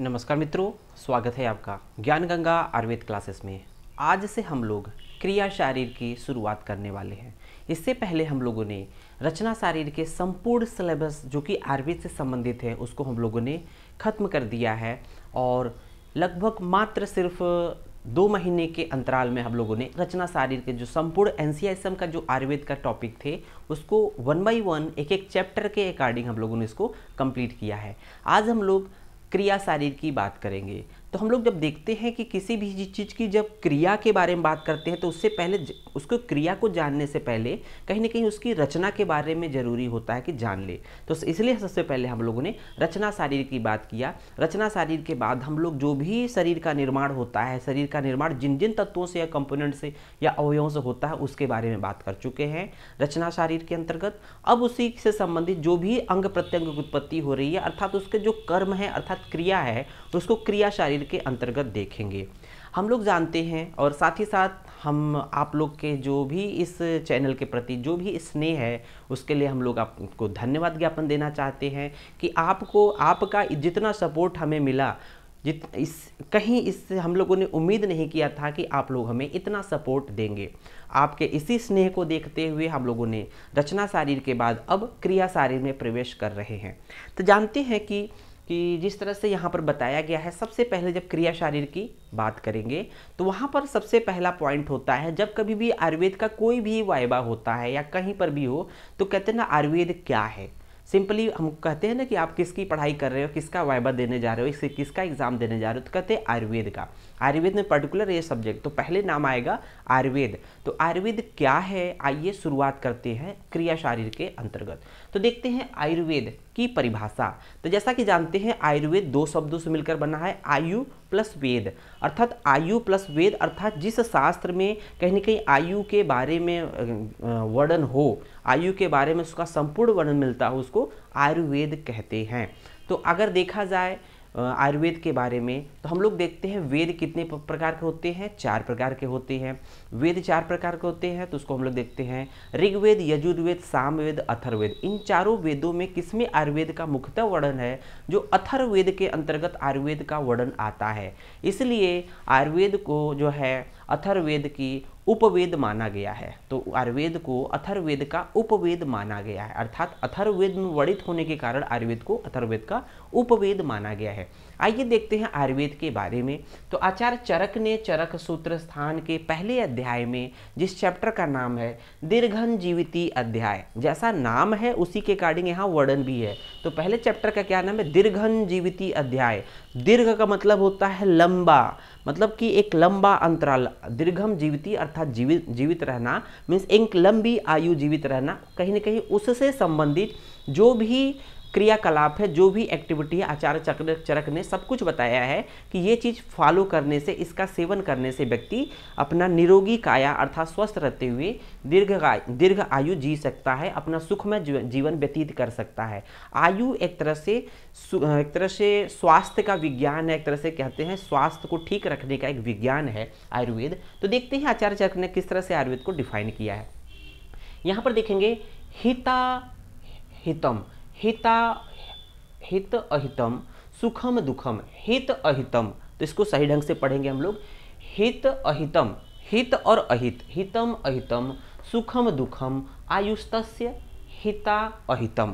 नमस्कार मित्रों स्वागत है आपका ज्ञान गंगा आयुर्वेद क्लासेस में आज से हम लोग क्रिया शारीर की शुरुआत करने वाले हैं इससे पहले हम लोगों ने रचना शारीर के संपूर्ण सिलेबस जो कि आयुर्वेद से संबंधित है उसको हम लोगों ने खत्म कर दिया है और लगभग मात्र सिर्फ दो महीने के अंतराल में हम लोगों ने रचना शारीर के जो संपूर्ण एन का जो आयुर्वेद का टॉपिक थे उसको वन बाई वन एक एक चैप्टर के अकॉर्डिंग हम लोगों ने इसको कंप्लीट किया है आज हम लोग क्रिया शारीर की बात करेंगे तो हम लोग जब देखते हैं कि किसी भी चीज़ की जब क्रिया के बारे में बात करते हैं तो उससे पहले उसको क्रिया को जानने से पहले कहीं ना कहीं उसकी रचना के बारे में ज़रूरी होता है कि जान ले तो इसलिए सबसे पहले हम लोगों ने रचना शारीर की बात किया रचना शारीर के बाद हम लोग जो भी शरीर का निर्माण होता है शरीर का निर्माण जिन जिन तत्वों से या कंपोनेंट से या अवयवों से होता है उसके बारे में बात कर चुके हैं रचना शारीर के अंतर्गत अब उसी से संबंधित जो भी अंग प्रत्यंग उत्पत्ति हो रही है अर्थात उसके जो कर्म है अर्थात क्रिया है तो उसको क्रिया शारीर के अंतर्गत देखेंगे हम लोग जानते हैं और साथ ही साथ हम आप लोग के जो भी इस चैनल के प्रति जो भी स्नेह है उसके लिए हम लोग आपको धन्यवाद ज्ञापन देना चाहते हैं कि आपको आपका जितना सपोर्ट हमें मिला जित इस कहीं इससे हम लोगों ने उम्मीद नहीं किया था कि आप लोग हमें इतना सपोर्ट देंगे आपके इसी स्नेह को देखते हुए हम लोगों ने रचना शारीर के बाद अब क्रिया शारीर में प्रवेश कर रहे हैं तो जानते हैं कि कि जिस तरह से यहाँ पर बताया गया है सबसे पहले जब क्रिया शारीर की बात करेंगे तो वहाँ पर सबसे पहला पॉइंट होता है जब कभी भी आयुर्वेद का कोई भी वायबा होता है या कहीं पर भी हो तो कहते हैं ना आयुर्वेद क्या है सिंपली हम कहते हैं ना कि आप किसकी पढ़ाई कर रहे हो किसका वाइबा देने जा रहे हो इसे किसका एग्ज़ाम देने जा रहे हो तो कहते हैं आयुर्वेद का आयुर्वेद में पर्टिकुलर ये सब्जेक्ट तो पहले नाम आएगा आयुर्वेद तो आयुर्वेद क्या है आइए शुरुआत करते हैं क्रिया शारीर के अंतर्गत तो देखते हैं आयुर्वेद की परिभाषा तो जैसा कि जानते हैं आयुर्वेद दो शब्दों से मिलकर बना है आयु प्लस वेद अर्थात आयु प्लस वेद अर्थात जिस शास्त्र में कहीं ना कहीं आयु के बारे में वर्णन हो आयु के बारे में उसका संपूर्ण वर्णन मिलता हो उसको आयुर्वेद कहते हैं तो अगर देखा जाए आयुर्वेद के बारे में तो हम लोग देखते हैं वेद कितने प्रकार के होते हैं चार प्रकार के होते हैं वेद चार प्रकार के होते हैं तो उसको हम लोग देखते हैं ऋग्वेद यजुर्वेद सामवेद अथर्वेद इन चारों वेदों में किसमें आयुर्वेद का मुख्यतः वर्णन है जो अथर्वेद के अंतर्गत आयुर्वेद का वर्णन आता है इसलिए आयुर्वेद को जो है अथर्वेद की उपवेद माना गया है तो आयुर्वेद को अथर्वेद का उपवेद माना गया है अर्थात अथर्वेद में वर्णित होने के कारण आयुर्वेद को अथर्वेद का उपवेद माना गया है आइए देखते हैं आयुर्वेद के बारे में तो आचार्य चरक ने चरक सूत्र स्थान के पहले अध्याय में जिस चैप्टर का नाम है दीर्घन जीविती अध्याय जैसा नाम है उसी के अकॉर्डिंग यहाँ वर्णन भी है तो पहले चैप्टर का क्या नाम है दीर्घन जीविती अध्याय दीर्घ का मतलब होता है लंबा मतलब कि एक लंबा अंतराल दीर्घम जीवती अर्थात जीवित जीवित रहना मीन्स एक लंबी आयु जीवित रहना कहीं ना कहीं उससे संबंधित जो भी क्रियाकलाप है जो भी एक्टिविटी है आचार्य चरक चरक ने सब कुछ बताया है कि ये चीज़ फॉलो करने से इसका सेवन करने से व्यक्ति अपना निरोगी काया अर्थात स्वस्थ रहते हुए दीर्घ दीर्घ आयु जी सकता है अपना सुखमय जीवन व्यतीत कर सकता है आयु एक तरह से एक तरह से स्वास्थ्य का विज्ञान है एक तरह से कहते हैं स्वास्थ्य को ठीक रखने का एक विज्ञान है आयुर्वेद तो देखते हैं आचार्य चरक ने किस तरह से आयुर्वेद को डिफाइन किया है यहाँ पर देखेंगे हिता हितम हिता हित अहितम सुखम दुखम हित अहितम तो इसको सही ढंग से पढ़ेंगे हम लोग हित अहितम हित और अहित हितम अहितम सुखम दुखम आयुस्तस्य हिता अहितम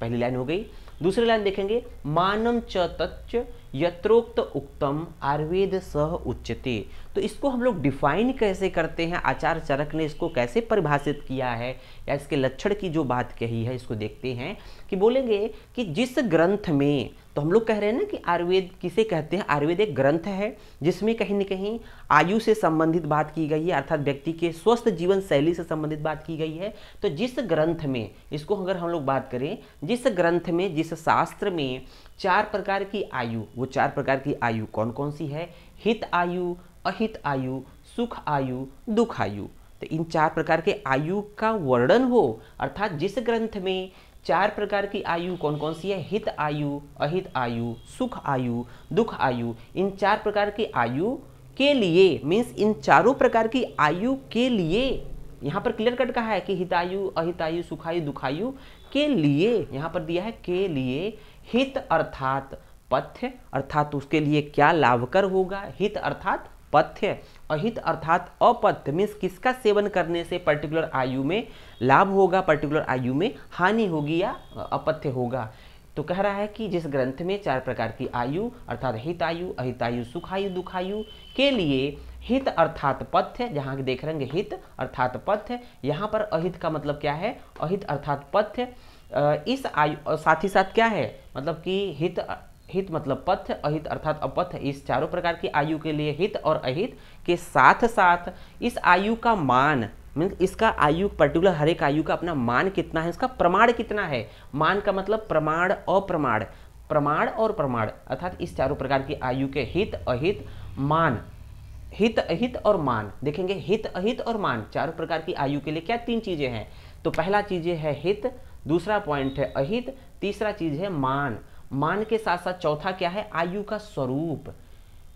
पहली लाइन हो गई दूसरी लाइन देखेंगे मानम च तच्च यत्रोक्त उक्तम आयुर्वेद सह उच्चते तो इसको हम लोग डिफाइन कैसे करते हैं आचार्य चरक ने इसको कैसे परिभाषित किया है या इसके लक्षण की जो बात कही है इसको देखते हैं कि बोलेंगे कि जिस ग्रंथ में तो हम लोग कह रहे हैं ना कि आयुर्वेद किसे कहते हैं आयुर्वेद एक ग्रंथ है जिसमें कहीं ना कहीं आयु से संबंधित बात की गई है अर्थात व्यक्ति के स्वस्थ जीवन शैली से संबंधित बात की गई है तो जिस ग्रंथ में इसको अगर हम लोग बात करें जिस ग्रंथ में जिस शास्त्र में चार प्रकार की आयु वो चार प्रकार की आयु कौन कौन सी है हित आयु अहित आयु सुख आयु दुख आयु तो इन चार प्रकार के आयु का वर्णन हो अर्थात जिस ग्रंथ में चार प्रकार की आयु कौन कौन सी है हित आयु अहित आयु सुख आयु दुख आयु इन चार प्रकार की आयु के लिए मीन्स इन चारों प्रकार की आयु के लिए यहाँ पर क्लियर कट कहा है कि हितायु अहितायु सुखायु दुखायु के लिए यहाँ पर दिया है के लिए हित अर्थात पथ्य अर्थात उसके लिए क्या लाभकर होगा हित अर्थात पथ्य अहित अर्थात अपथ्य मीन्स किसका सेवन करने से पर्टिकुलर आयु में लाभ होगा पर्टिकुलर आयु में हानि होगी या अपथ्य होगा तो कह रहा है कि जिस ग्रंथ में चार प्रकार की आयु अर्थात हित आयु अहित आयु सुखायु दुखायु के लिए हित अर्थात पथ्य जहाँ देख रहे हित अर्थात पथ्य यहाँ पर अहित का मतलब क्या है अहित अर्थात पथ्य इस आयु साथ ही साथ क्या है मतलब कि हित हित मतलब पथ्य अहित अर्थात अपथ्य इस चारों प्रकार की आयु के लिए हित और अहित के साथ साथ इस आयु का मान मीन्स इसका आयु पर्टिकुलर हर एक आयु का अपना मान कितना है इसका प्रमाण कितना है मान का मतलब प्रमाण अप्रमाण प्रमाण और प्रमाण अर्थात इस चारों प्रकार की आयु के हित अहित मान हित अहित और मान देखेंगे हित अहित और मान चारों प्रकार की आयु के लिए क्या तीन चीज़ें हैं तो पहला चीज़ें है हित दूसरा पॉइंट है अहित तीसरा चीज़ है मान मान के साथ साथ चौथा क्या है आयु का स्वरूप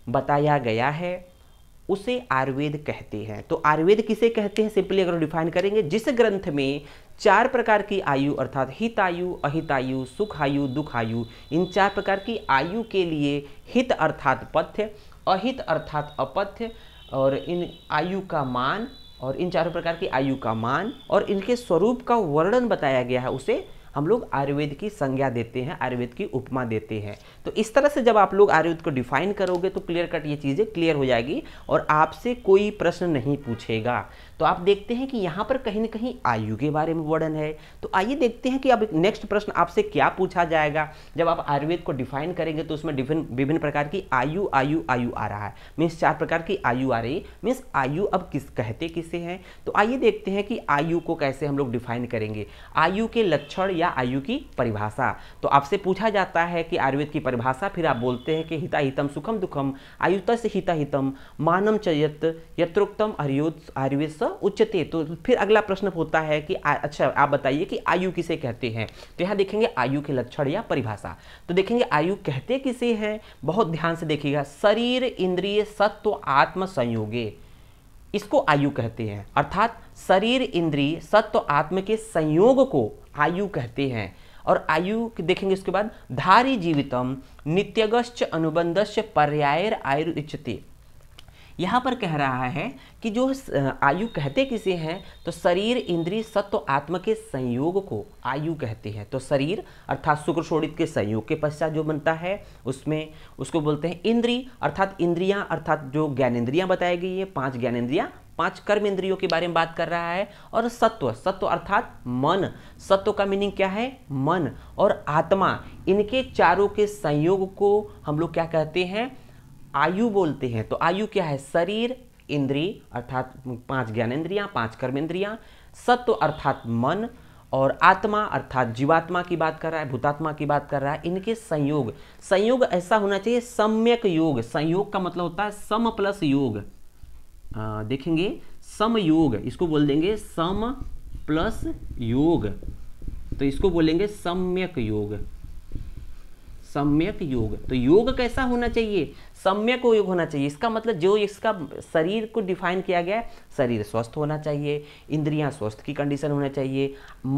बताया गया है उसे आयुर्वेद कहते हैं तो आयुर्वेद किसे कहते हैं सिंपली अगर डिफाइन करेंगे जिस ग्रंथ में चार प्रकार की आयु अर्थात हित आयु आयु अहित सुख आयु दुख आयु इन चार प्रकार की आयु के लिए हित अर्थात पथ्य अहित अर्थात अपथ्य और इन आयु का मान और इन चारों प्रकार की आयु का मान और इनके स्वरूप का वर्णन बताया गया है उसे हम लोग आयुर्वेद की संज्ञा देते हैं आयुर्वेद की उपमा देते हैं तो इस तरह से जब आप लोग आयुर्वेद को डिफाइन करोगे तो क्लियर कट ये चीज़ें क्लियर हो जाएगी और आपसे कोई प्रश्न नहीं पूछेगा तो आप देखते हैं कि यहाँ पर कहीं ना कहीं आयु के बारे में वर्णन है तो आइए देखते हैं कि अब नेक्स्ट प्रश्न आपसे क्या पूछा जाएगा जब आप आयुर्वेद को डिफाइन करेंगे तो उसमें विभिन्न प्रकार की आयु आयु आयु आ रहा है मीन्स चार प्रकार की आयु आ रही है मीन्स आयु अब किस कहते किसे हैं तो आइए देखते हैं कि आयु को कैसे हम लोग डिफाइन करेंगे आयु के लक्षण या हिता आयु की परिभाषा तो आपसे पूछा जाता है कि आयुर्वेद की परिभाषा फिर आप बोलते हैं कि हिता हितम सुखम दुखम आयुत से हिता हितम मानम चयत यत्रोक्तम हरियोत आयुर्वेद स उच्चते तो फिर अगला प्रश्न होता है कि आ, अच्छा आप बताइए कि आयु किसे कहते हैं तो यहाँ देखेंगे आयु के लक्षण या परिभाषा तो देखेंगे आयु कहते किसे हैं बहुत ध्यान से देखिएगा शरीर इंद्रिय सत्व आत्म संयोगे इसको आयु कहते हैं अर्थात शरीर इंद्रिय सत्व आत्म के संयोग को आयु कहते हैं और आयु देखेंगे उसके बाद धारी जीवितम नित्यगश्च अनुबंधस्य पर्यायर आयु इच्छते यहाँ पर कह रहा है कि जो आयु कहते किसे हैं तो शरीर इंद्रिय सत्व आत्म के संयोग को आयु कहते हैं तो शरीर अर्थात शुक्र के संयोग के पश्चात जो बनता है उसमें उसको बोलते हैं इंद्री अर्थात इंद्रियां अर्थात जो ज्ञानेन्द्रियां बताई गई है पांच ज्ञानेन्द्रियां पांच कर्म इंद्रियों के बारे में बात कर रहा है और सत्व सत्व अर्थात मन सत्व का मीनिंग क्या है मन और आत्मा इनके चारों के संयोग को हम लोग क्या कहते हैं आयु बोलते हैं तो आयु क्या है शरीर इंद्री अर्थात पांच ज्ञान इंद्रिया पांच कर्म इंद्रिया सत्व अर्थात मन और आत्मा अर्थात जीवात्मा की बात कर रहा है भूतात्मा की बात कर रहा है इनके संयोग संयोग ऐसा होना चाहिए सम्यक योग संयोग का मतलब होता है सम प्लस योग आ, देखेंगे सम योग इसको बोल देंगे सम प्लस योग तो इसको बोलेंगे सम्यक योग सम्यक योग तो योग कैसा होना चाहिए सम्यक योग होना चाहिए इसका मतलब जो इसका शरीर को डिफाइन किया गया है शरीर स्वस्थ होना चाहिए इंद्रियां स्वस्थ की कंडीशन होना चाहिए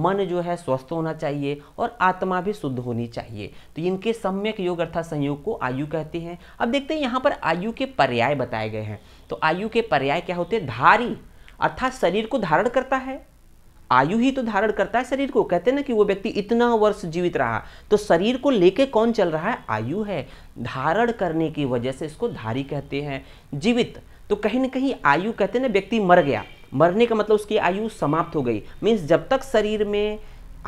मन जो है स्वस्थ होना चाहिए और आत्मा भी शुद्ध होनी चाहिए तो इनके सम्यक योग अर्थात संयोग को आयु कहते हैं अब देखते हैं यहाँ पर आयु के पर्याय बताए गए हैं तो आयु के पर्याय क्या होते हैं धारी अर्थात शरीर को धारण करता है आयु ही तो धारण करता है शरीर को कहते हैं ना कि वो व्यक्ति इतना वर्ष जीवित रहा तो शरीर को लेके कौन चल रहा है आयु है धारण करने की वजह से इसको धारी कहते हैं जीवित तो कहीं ना कहीं आयु कहते हैं ना व्यक्ति मर गया मरने का मतलब उसकी आयु समाप्त हो गई मीन्स जब तक शरीर में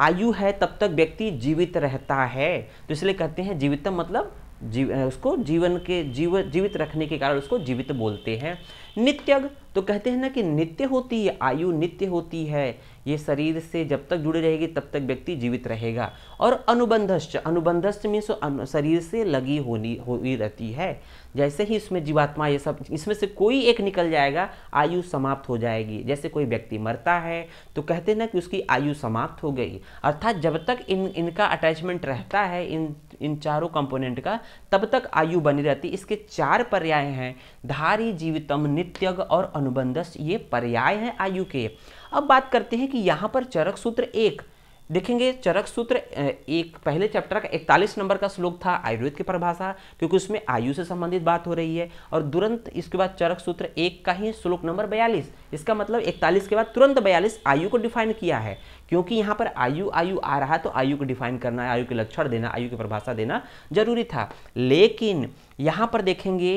आयु है तब तक व्यक्ति जीवित रहता है तो इसलिए कहते हैं जीवितम मतलब जीव उसको जीवन के जीव जीवित रखने के कारण उसको जीवित बोलते हैं नित्यग तो कहते हैं ना कि नित्य होती है आयु नित्य होती है ये शरीर से जब तक जुड़े रहेगी तब तक व्यक्ति जीवित रहेगा और अनुबंधश्च अनुबंधश्च मीन्स शरीर से लगी होनी हुई रहती है जैसे ही इसमें जीवात्मा ये सब इसमें से कोई एक निकल जाएगा आयु समाप्त हो जाएगी जैसे कोई व्यक्ति मरता है तो कहते ना कि उसकी आयु समाप्त हो गई अर्थात जब तक इन इनका अटैचमेंट रहता है इन इन चारों कंपोनेंट का तब तक आयु बनी रहती इसके चार पर्याय हैं धारी जीवितम नित्यग और अनुबंधस ये पर्याय हैं आयु के अब बात करते हैं कि यहाँ पर चरक सूत्र एक देखेंगे चरक सूत्र एक पहले चैप्टर का इकतालीस नंबर का श्लोक था आयुर्वेद की परिभाषा क्योंकि उसमें आयु से संबंधित बात हो रही है और तुरंत इसके बाद चरक सूत्र एक का ही श्लोक नंबर बयालीस इसका मतलब इकतालीस के बाद तुरंत बयालीस आयु को डिफाइन किया है क्योंकि यहाँ पर आयु आयु आ रहा तो आयु को डिफाइन करना आयु के लक्षण देना आयु की परिभाषा देना जरूरी था लेकिन यहाँ पर देखेंगे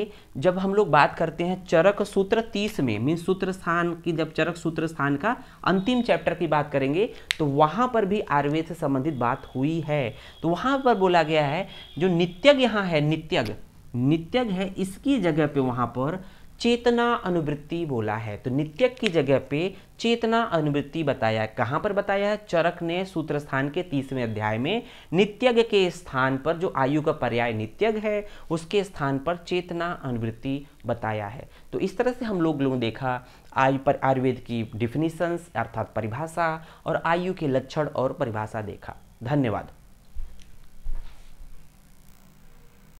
जब हम लोग बात करते हैं चरक सूत्र तीस में मीन सूत्र स्थान की जब चरक सूत्र स्थान का अंतिम चैप्टर की बात करेंगे तो वहाँ पर भी आयुर्वेद से संबंधित बात हुई है तो वहाँ पर बोला गया है जो नित्यज यहाँ है नित्यज नित्यज है इसकी जगह पे वहाँ पर चेतना अनुवृत्ति बोला है तो नित्यक की जगह पे चेतना अनुवृत्ति बताया है कहाँ पर बताया है चरक ने सूत्र स्थान के तीसवें अध्याय में नित्यज्ञ के स्थान पर जो आयु का पर्याय नित्यज्ञ है उसके स्थान पर चेतना अनुवृत्ति बताया है तो इस तरह से हम लोग लोगों देखा आयु पर आयुर्वेद की डिफिनीसन्स अर्थात परिभाषा और आयु के लक्षण और परिभाषा देखा धन्यवाद